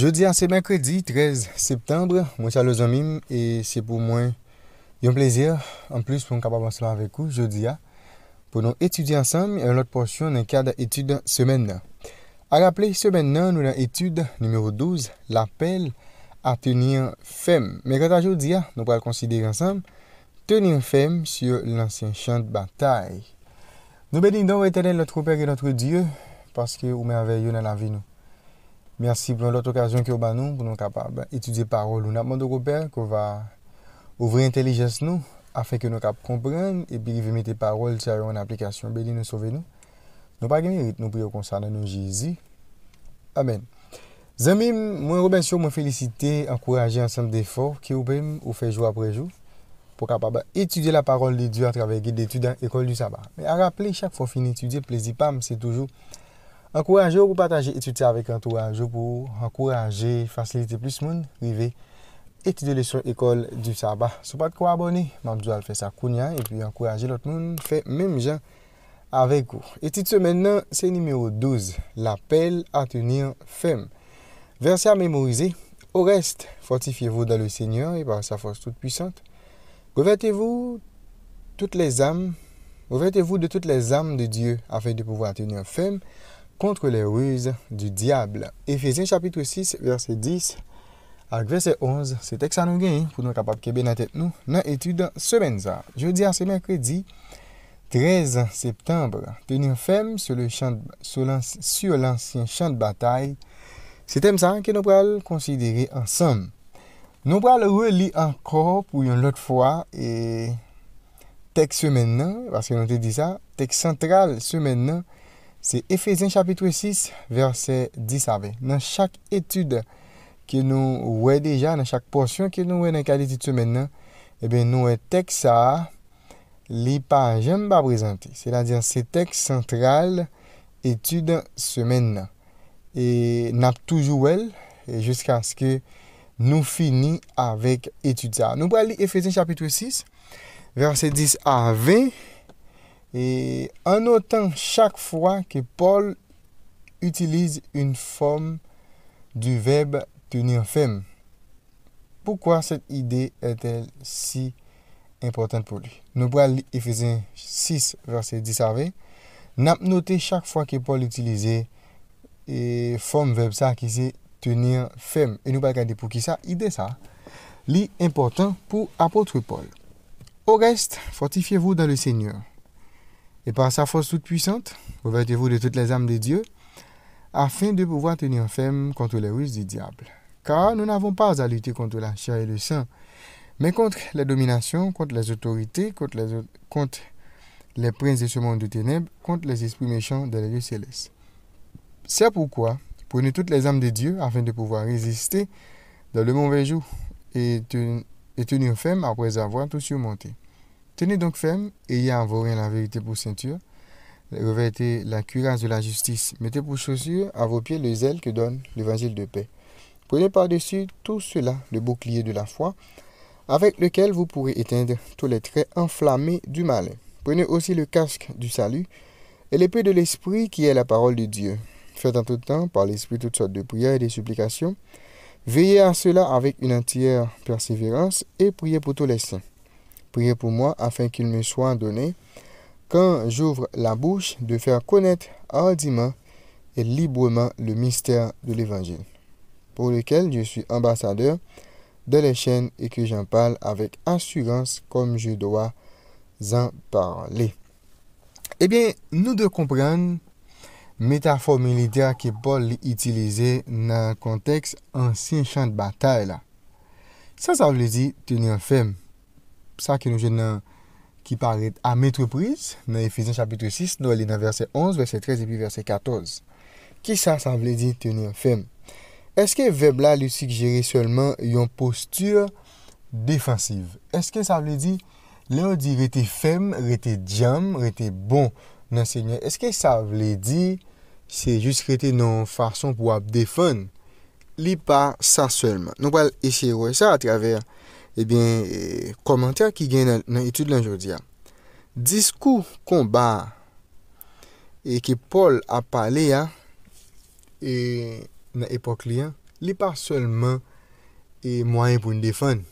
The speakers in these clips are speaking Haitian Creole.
Jodia, se makredi, 13 septembre, mwen sa lo zomim, e se pou mwen yon plezier, an plus pou mkababans la vekou, jodia, pou nou etudi ansam, e lout porsyon nan kada etude semen nan. A raple, semen nan, nou nan etude, numero 12, l'apel a teni fèm. Mwen kada jodia, nou pral konsidere ansam, teni fèm syo lansen chan batay. Nou benin don, ou etanen lout trouper gen loutre dieu, paske ou mè avè yon nan la vi nou. Merci pour l'autre occasion que nous pour nous capables d'étudier parole. Nous avons au Père qu'on va ouvrir l'intelligence nous afin que nous puissions comprendre et puis mettre la parole en application. Béni nous sauver nous. Nous pas de nous prions concernant nous Jésus. Amen. Je moi remercie, moi féliciter, encourager ensemble d'efforts qui vous ou fait jour après jour pour capable étudier la parole de Dieu à travers guide d'études à l'école du sabbat. Mais à rappeler chaque fois que fini étudier plaisir c'est toujours Encourager ou partager étudier avec un pour pour Pour encourager faciliter plus monde arriver etude étudier son école du abonné, Sou vous vous abone, mabjou et vous sa l'autre monde puis faire moun monde mèm même gens avec vous. semen maintenant, c'est numéro 12, L'appel à tenir ferme. Verset à mémoriser. au reste, fortifiez-vous dans le Seigneur et par sa force toute puissante. Revêtez-vous toutes les âmes, revêtez-vous de toutes les âmes de Dieu afin de pouvoir tenir ferme kontre le rouze du diable. Efesien chapitre 6, verse 10, ak verse 11, se tek sa nou gen, pou nou kapap kebe natet nou, nan etude semen za. Jeudi an semer kredi, 13 septembre, tenir fem sou lansyen chan de batay, se tem san ke nou pral konsidere an son. Nou pral reli an kor pou yon lot fwa, e tek semen nan, tek sentral semen nan, Se Efesien chapitre 6, verse 10 avè. Nan chak etude ki nou wè deja, nan chak porsyon ki nou wè nan kal etude semen eh nan, ebè nou wè tek sa li pa jen ba prezante. Se la diyan se tek sentral etude semen nan. E nap toujou wèl, e jiska skè nou fini avèk etude sa. Nou wè li Efesien chapitre 6, verse 10 avè. Et en notant chaque fois que Paul utilise une forme du verbe tenir ferme. Pourquoi cette idée est-elle si importante pour lui Nous prenons Ephésiens 6, verset 10 à chaque fois que Paul utilisait et forme verbe ça qui c'est tenir ferme. Et nous regarder pour qui ça, idée ça, importante pour apôtre Paul. Au reste, fortifiez-vous dans le Seigneur et par sa force toute puissante, revêtez-vous de toutes les âmes de Dieu, afin de pouvoir tenir ferme contre les ruses du diable. Car nous n'avons pas à lutter contre la chair et le sang, mais contre les dominations, contre les autorités, contre les, princes de ce monde de ténèbres, contre les esprits méchants de la lieux céleste. C'est pourquoi prenez toutes les âmes de Dieu afin de pouvoir résister dans le mauvais jour et tenir ferme après avoir tout surmonté. Tenez donc ferme, ayez en vos la vérité pour ceinture, revêtez la cuirasse de la justice, mettez pour chaussures à vos pieds le zèle que donne l'évangile de paix. Prenez par-dessus tout cela le bouclier de la foi, avec lequel vous pourrez éteindre tous les traits enflammés du mal. Prenez aussi le casque du salut et l'épée de l'esprit qui est la parole de Dieu. Faites en tout temps par l'esprit toutes sortes de prières et de supplications. Veillez à cela avec une entière persévérance et priez pour tous les saints. Priez pour moi afin qu'il me soit donné, quand j'ouvre la bouche, de faire connaître hardiment et librement le mystère de l'Évangile, pour lequel je suis ambassadeur de les chaînes et que j'en parle avec assurance comme je dois en parler. Eh bien, nous devons comprendre métaphore militaire que Paul utilisée dans le contexte ancien champ de bataille. Là. Ça, ça veut dire tenir ferme. sa ke nou jen nan ki paret a metre pris nan Ephesians chapitre 6 nou alè nan verse 11 verse 13 epi verse 14 ki sa san vle di tènyan fem? Eske veb la lou sikjere solman yon postur defansiv? Eske sa vle di lè ou di rete fem, rete djam, rete bon nan sènyan? Eske sa vle di se jous rete nan fason pou ap defan? Li pa sa solman. Nou pal esye ouè sa atraver Ebyen, eh komantya eh, ki gen nan etude lan jordiya. Diskou konba e ki Paul ap pale ya, e nan epok liyan, li pa solman e mwayen pou n defan,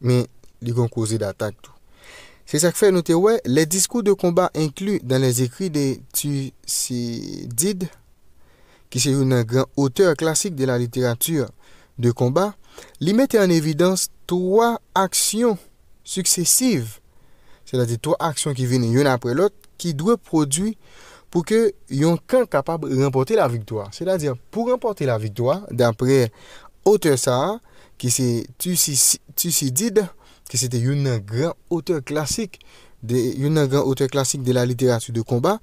men li kon kouze datak tou. Se sak fe note we, le diskou de konba inklu dan le zekri de Tussidide, ki se yon nan gran oteur klasik de la literatur de konba, li mette an evidans 3 aksyon sukcesiv 3 aksyon ki vine yon apre lot ki dwe prodwi pou ke yon kan kapab rempote la viktwa pou rempote la viktwa dapre auteur sa ki se tu si did ki se te yon nan gran auteur klasik yon nan gran ote klasik de la literatu de komba,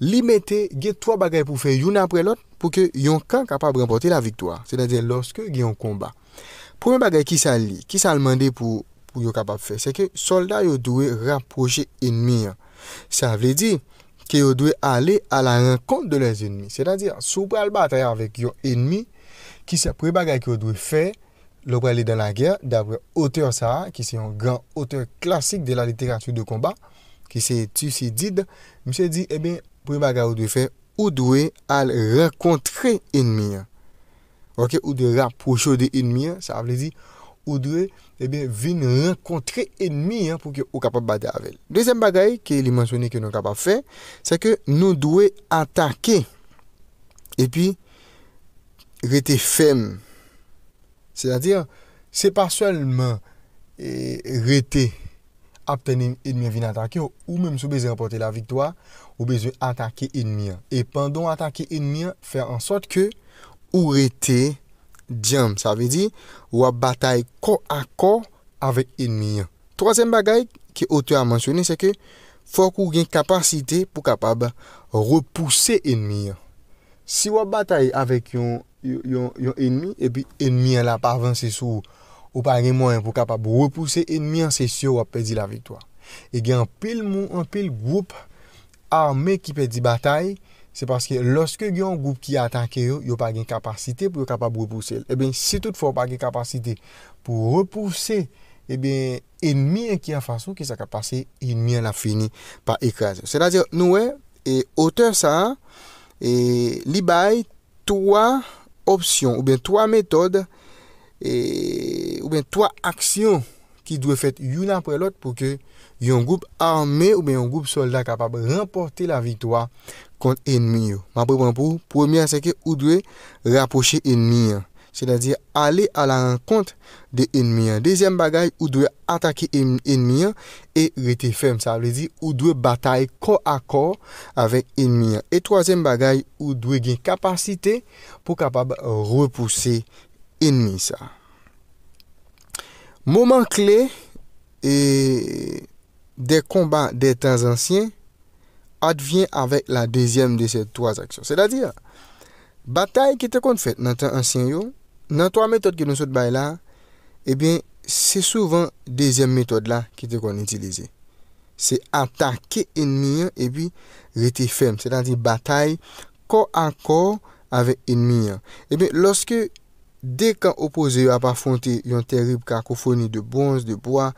li mette ge 3 bagay pou fe yon apre lot pou ke yon kan kapab rempote la viktoa. Se dade, loske ge yon komba. Proumen bagay ki sa li, ki sa alman de pou yon kapab fe, se ke solda yo dwe raproje enmi. Se avle di, ke yo dwe ale a la renkont de les enmi. Se dade, soupral bataya avek yon enmi, ki sa pre bagay ki yo dwe fe, lopre li dan la gyer, dabre oteur sa, ki se yon gran oteur klasik de la literatou de kombat, ki se tu si did, mi se di, e ben, pou yon bagay ou dwe fe, ou dwe al rekontre enmi. Ou dwe raposho de enmi, sa vle di, ou dwe eh vin rekontre enmi, pou ki ou kapap bade avel. Dezem bagay, ki li monsone ki nou kapap fe, se ke nou dwe atake, e pi, rete fem, C'est-à-dire, c'est pas seulement eh, rete aptene inmi vin attaké, ou mèm sou bezè rempote la victoire, ou bezè attaké inmi. Et pendant attaké inmi, fè en sot ke ou rete dièm. Ça veut dire, ou a bataye kon akon avèk inmi. Troazèm bagay ki ote a mansyonè, c'è ke fòk ou gen kapasite pou kapab repousse inmi. Si ou a bataye avèk yon yon enmi epi enmi an la parvan se sou ou pa gen mwen pou kapap repouse enmi an se sou ap pedi la vitwa e gen an pil moun, an pil goup arme ki pedi batay se paske loske gen an goup ki atanke yo, yo pa gen kapasite pou yo kapap repouse, e ben si tout fò pa gen kapasite pou repouse e ben enmi an ki an fason ki sa kapase, enmi an la fini pa ekwaze, se la diyo noue e ote sa e li bay touwa opsyon ou ben 3 metode ou ben 3 aksyon ki dwe fet yun apre lot pou ke yon goup arme ou ben yon goup soldat kapab remporte la vitwa kont enmi yo. Mwen apre pon pou, premier seke ou dwe raposhe enmi yo. Se la diye, ale ala an kont de enmiyan. Dezyem bagay, ou dwe atake enmiyan e rete fem. Sa vle diye, ou dwe batay ko akor avek enmiyan. E tozyem bagay, ou dwe gen kapasite pou kapab repouse enmiyan sa. Moman kle de komban de tan ansyen, advyen avek la dezyem de se toaz aksyon. Se la diye, batay ki te kont fet nan tan ansyen yo, nan 3 metode ki nou sot bay la, ebyen, se souvan dezyen metode la ki te kon n'utilize. Se atake enmyen ebyen, rete fem. Se dan di batay, ko akor ave enmyen. Ebyen, loske, dey kan opoze yo apafonte yon terib kakofoni de bonz, de boya,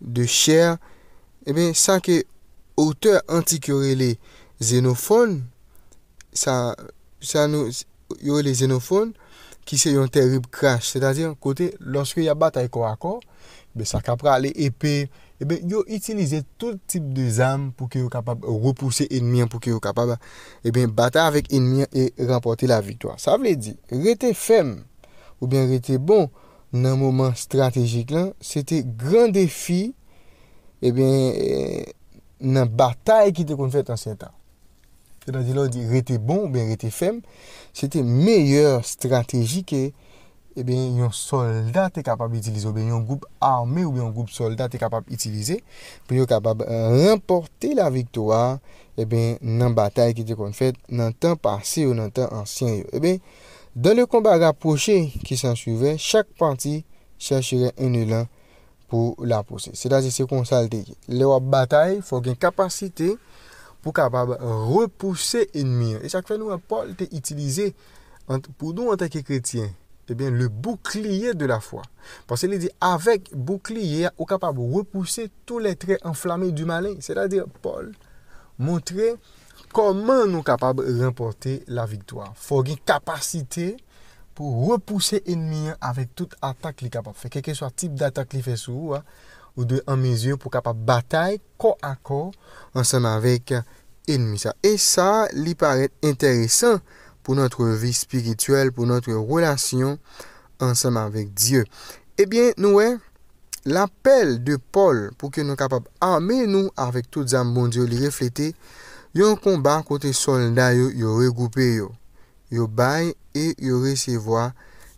de chèr, ebyen, sa ke ote antik yore le xenofon, sa nou yore le xenofon, Ki se yon terib kras, se ta di yon kote, lonske yon batay kwa akon, be sa kapra le epè, e ben yon itilize tout tip de zan pou ki yon kapab repouse enmyan pou ki yon kapab, e ben batay avik enmyan e rampote la viktoa. Sa vle di, rete fem ou bien rete bon nan mouman strategik lan, se te gran defi, e ben nan batay ki te konfet ansyen ta. Se la di la ou di rete bon ou rete fem, se te meyeur strategi ke, e eh ben yon soldat te kapab itilize ou ben yon goup arme ou yon goup soldat te kapab itilize, pou yon kapab remporti la viktoa, e eh ben nan batay ki te konfet nan tan pasi ou nan tan ansyen yo. E ben, dan le kombat raposhe ki san suive, chak panti chachere ene lan pou la posi. Se la di se konsalte ye. Le wap batay fok gen kapasite, pou kapab repousse enmiyan. E chak fe nou, Paul te itilize, pou nou an ta ki kretien, tebyen eh le boukliye de la fwa. Pon se li di, avèk boukliye, ou kapab repousse tou letre enflame du malin. Se la di, Paul, montre koman nou kapab rempote la viktoa. Fò gen kapasite pou repousse enmiyan avèk tout atak li kapab. Fè keke sou a tip datak li fè sou, wè. ou de anmezir pou kapap batay ko a ko ansem avik enmi sa. E sa li paret enteresan pou notre vi spirituel, pou notre relasyon ansem avik Diyo. Ebyen nou e, l'apel de Paul pou ke nou kapap ame nou avik tout zan moun Diyo li reflete, yon komban kote solda yo yo regoupe yo. Yo baye e yo resevoa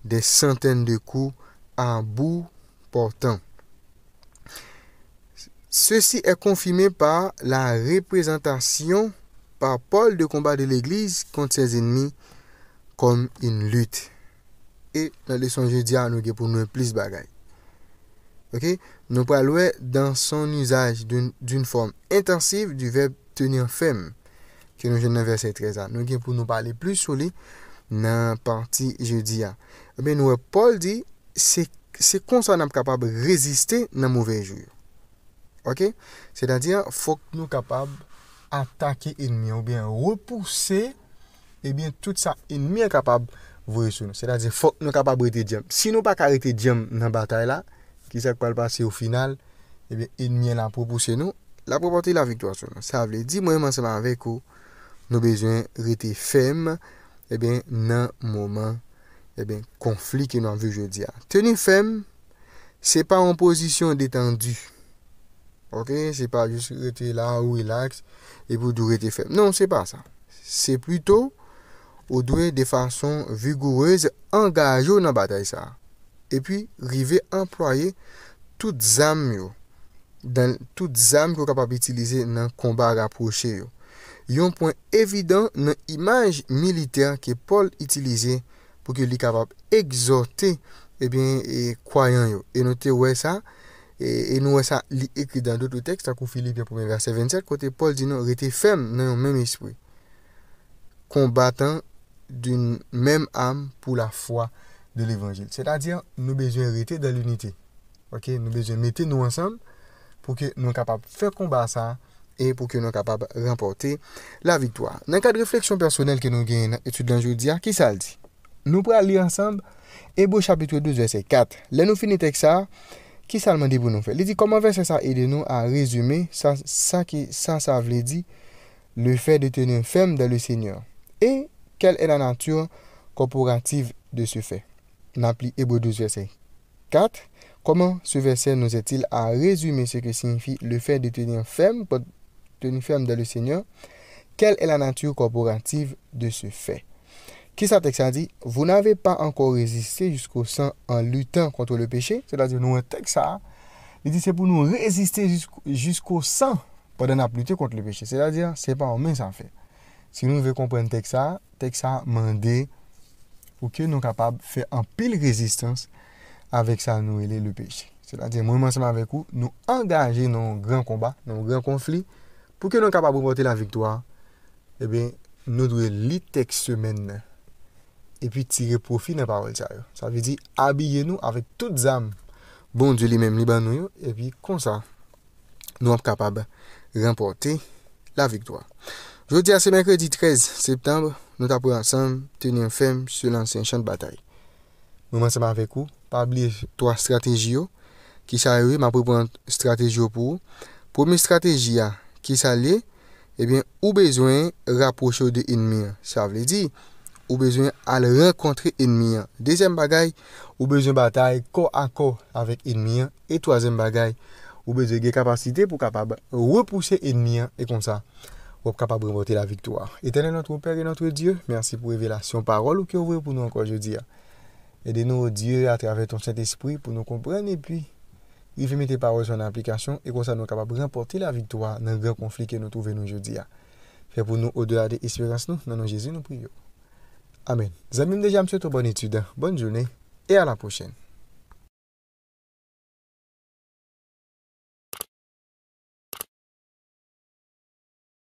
de santen de kou anbou portan. Se si e konfime par la reprezentasyon Par Paul de kombat de l'eglise kont se zenmi Kom in lut E nan leson je diya nou gen pou nou e plis bagay Ok Nou palwe dan son usaj d'un form intensiv Du verb tenir fem Ke nou gen nan verset 13 an Nou gen pou nou pale plis souli Nan parti je diya Ebe eh nou e Paul di Se konsa nan ap kapab reziste nan mouve jyur Se dan diyan, fok nou kapab Atake inmi ou bien repouse E eh bien tout sa inmi An kapab vwe sou nou Se dan diyan, fok nou kapab rete djem Si nou pa ka rete djem nan batay la Ki sak pal pase ou final E bien inmi an la propouse nou La propote la vitwa sou nou Sa vle di mwen manseman vek ou Nou bejwen rete fem E bien nan moman E eh bien konflik nou an vejou diya Teni fem Se pa an posisyon detandu Ok, se pa just rete la, relax, e pou dure te fe. Non, se pa sa. Se pluto, ou dure de fason vigoureze, engajo nan batay sa. E pi, rive employe tout zanm yo. Dan tout zanm ki ou kapap itilize nan kombat raproche yo. Yon point evident nan imaj militer ki Paul itilize pou ki li kapap exote, e bien, e kwayan yo. E note wey sa. E, e nou wè sa li ekri dan doutou tekst akou Filipe 1, verset 27, kote Paul di nou rete ferm nan yon mèm espri, kombatan doun mèm am pou la fwa de l'évangil. Se la di nou bejwen rete dan l'unite. Ok, nou bejwen mette nou ansam pou ke nou kapab fèr kombat sa e pou ke nou kapab remportè la viktoa. Nan kade refleksyon personel ke nou gen etude lan joudia, ki sa l di? Ah, nou pral li ansam e bou chapitre 12, verset 4. Le nou fini tek sa... Qui ça demande pour nous faire Il dit Comment ça ça sa ça à a rezume ça, ça ça le fait de tenir ferme dans le seigneur. Et quelle est la nature corporative de ce fait? On n'appli hébreu 12 verset 4. comment ce verset nous a-t-il à résumer ce que signifie le fait de tenir ferme, tenir ferme dans le seigneur? Quelle est la nature corporative de ce fait? Kisa teksa di, vous n'avez pas encore résisté jusqu'au 100 en luttant contre le péché, c'est-à-dire nou un teksa, c'est-à-dire c'est pour nous résister jusqu'au 100 pendant la lutte contre le péché, c'est-à-dire c'est pas en main s'en faire. Si nous voulons comprendre teksa, teksa m'en dit, pour que nous sommes capables de faire en pile résistance avec sa nouëlle et le péché. C'est-à-dire, moi mentionne avec vous, nous engager nos grands combats, nos grands conflits, pour que nous sommes capables de remonter la victoire, eh nous devons lutter ce mène-là. epi tire profi nan parol tja yo. Sa vi di, abye nou avek tout zam bon di li mem li ban nou yo, epi konsa, nou ap kapab remporte la viktwa. Jodi a semen kredi 13 septembre, nou tapou ansam tenyen fem sou lansen chan batay. Nou menseman vekou, pabli toa strategyo oh, ki sa yoy, ma propon strategyo pou pou mi strategya ah, ki sa li, epi eh ou bezwen raposho de inmi. Sa vle di, ou besoin à rencontrer ennemi. Deuxième bagaille, ou besoin de bataille corps à corps avec ennemi. Et troisième bagaille, ou besoin de capacité pour capable repousser ennemi et comme ça, ou capable de remporter la victoire. Éternel notre Père et notre Dieu, merci pour révélation parole que vous pour nous encore jeudi. Aidez-nous, oh Dieu, à travers ton Saint-Esprit pour nous comprendre et puis, il fait mettre paroles en application et comme ça, nous capable de remporter la victoire dans le grand conflit que nous trouvons jeudi. Fais pour nous, au-delà des espérances, nous, dans nos Jésus, nous prions. Amen. Zamim déjà, monsieur, bonne étude, bonne journée et à la prochaine.